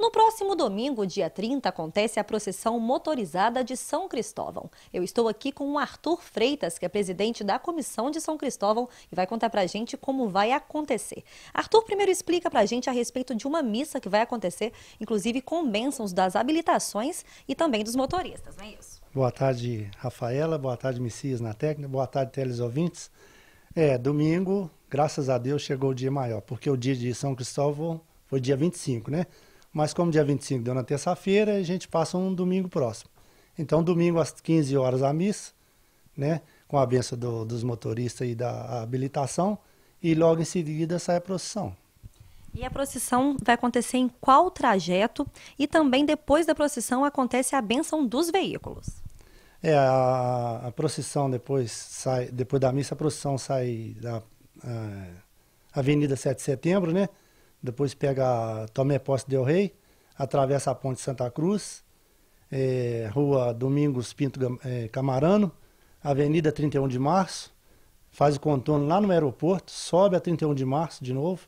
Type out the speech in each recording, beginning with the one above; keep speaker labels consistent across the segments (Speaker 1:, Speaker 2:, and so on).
Speaker 1: No próximo domingo, dia 30, acontece a procissão motorizada de São Cristóvão. Eu estou aqui com o Arthur Freitas, que é presidente da Comissão de São Cristóvão e vai contar para a gente como vai acontecer. Arthur primeiro explica para a gente a respeito de uma missa que vai acontecer, inclusive com bênçãos das habilitações e também dos motoristas, não é isso?
Speaker 2: Boa tarde, Rafaela. Boa tarde, Messias na técnica. Boa tarde, teles ouvintes. É, domingo, graças a Deus, chegou o dia maior, porque o dia de São Cristóvão foi dia 25, né? Mas como dia 25 deu na terça-feira, a gente passa um domingo próximo. Então, domingo às 15 horas a missa, né? Com a benção do, dos motoristas e da habilitação. E logo em seguida sai a procissão.
Speaker 1: E a procissão vai acontecer em qual trajeto? E também depois da procissão acontece a benção dos veículos.
Speaker 2: É, a, a procissão depois sai, depois da missa, a procissão sai da a, é, Avenida 7 de Setembro, né? depois pega Tomé Posse Del Rey, atravessa a ponte Santa Cruz, é, rua Domingos Pinto é, Camarano, avenida 31 de Março, faz o contorno lá no aeroporto, sobe a 31 de Março de novo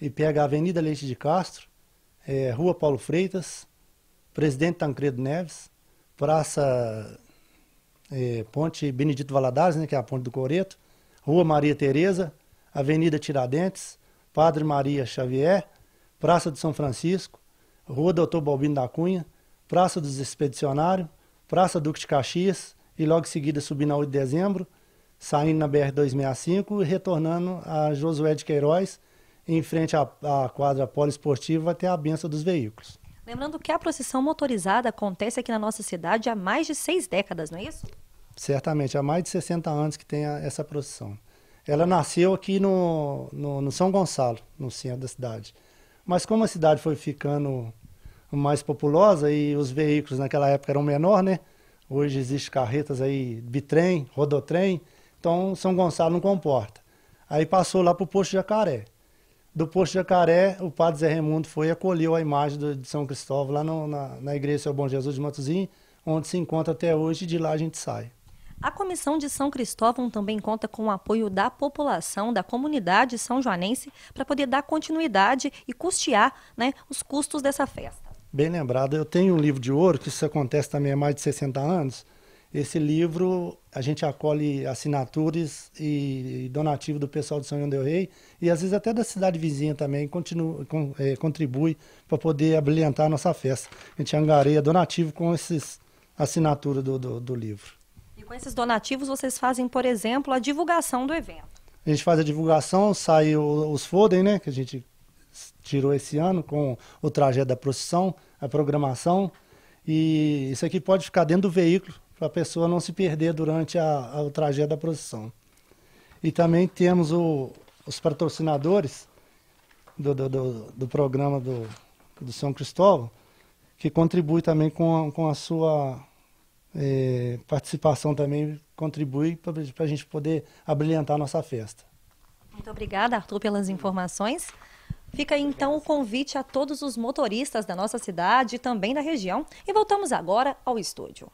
Speaker 2: e pega a avenida Leite de Castro, é, rua Paulo Freitas, Presidente Tancredo Neves, praça é, Ponte Benedito Valadares, né, que é a ponte do Coreto, rua Maria Tereza, avenida Tiradentes, Padre Maria Xavier, Praça de São Francisco, Rua Doutor Balbino da Cunha, Praça dos Expedicionários, Praça Duque de Caxias e logo em seguida subindo a 8 de dezembro, saindo na BR-265 e retornando a Josué de Queiroz, em frente à, à quadra poliesportiva, até a benção dos veículos.
Speaker 1: Lembrando que a procissão motorizada acontece aqui na nossa cidade há mais de seis décadas, não é isso?
Speaker 2: Certamente, há mais de 60 anos que tem a, essa procissão. Ela nasceu aqui no, no, no São Gonçalo, no centro da cidade. Mas como a cidade foi ficando mais populosa e os veículos naquela época eram menor, né? Hoje existem carretas aí, bitrem, rodotrem, então São Gonçalo não comporta. Aí passou lá para o posto Jacaré. Do posto Jacaré, o padre Zé Raimundo foi e acolheu a imagem do, de São Cristóvão lá no, na, na igreja Seu Bom Jesus de Matozinho, onde se encontra até hoje e de lá a gente sai.
Speaker 1: A Comissão de São Cristóvão também conta com o apoio da população, da comunidade são joanense, para poder dar continuidade e custear né, os custos dessa festa.
Speaker 2: Bem lembrado, eu tenho um livro de ouro, que isso acontece também há mais de 60 anos. Esse livro a gente acolhe assinaturas e donativo do pessoal de São João del Rei e às vezes até da cidade vizinha também continua, com, é, contribui para poder abrilhantar a nossa festa. A gente angareia donativo com essas assinaturas do, do, do livro.
Speaker 1: Com esses donativos, vocês fazem, por exemplo, a divulgação do evento.
Speaker 2: A gente faz a divulgação, sai os fodem, né? Que a gente tirou esse ano com o trajeto da procissão, a programação. E isso aqui pode ficar dentro do veículo para a pessoa não se perder durante a, a, o trajeto da procissão. E também temos o, os patrocinadores do, do, do, do programa do, do São Cristóvão, que contribui também com a, com a sua é, participação também contribui para a gente poder abrilhantar a nossa festa.
Speaker 1: Muito obrigada, Arthur, pelas informações. Fica aí, então o convite a todos os motoristas da nossa cidade e também da região. E voltamos agora ao estúdio.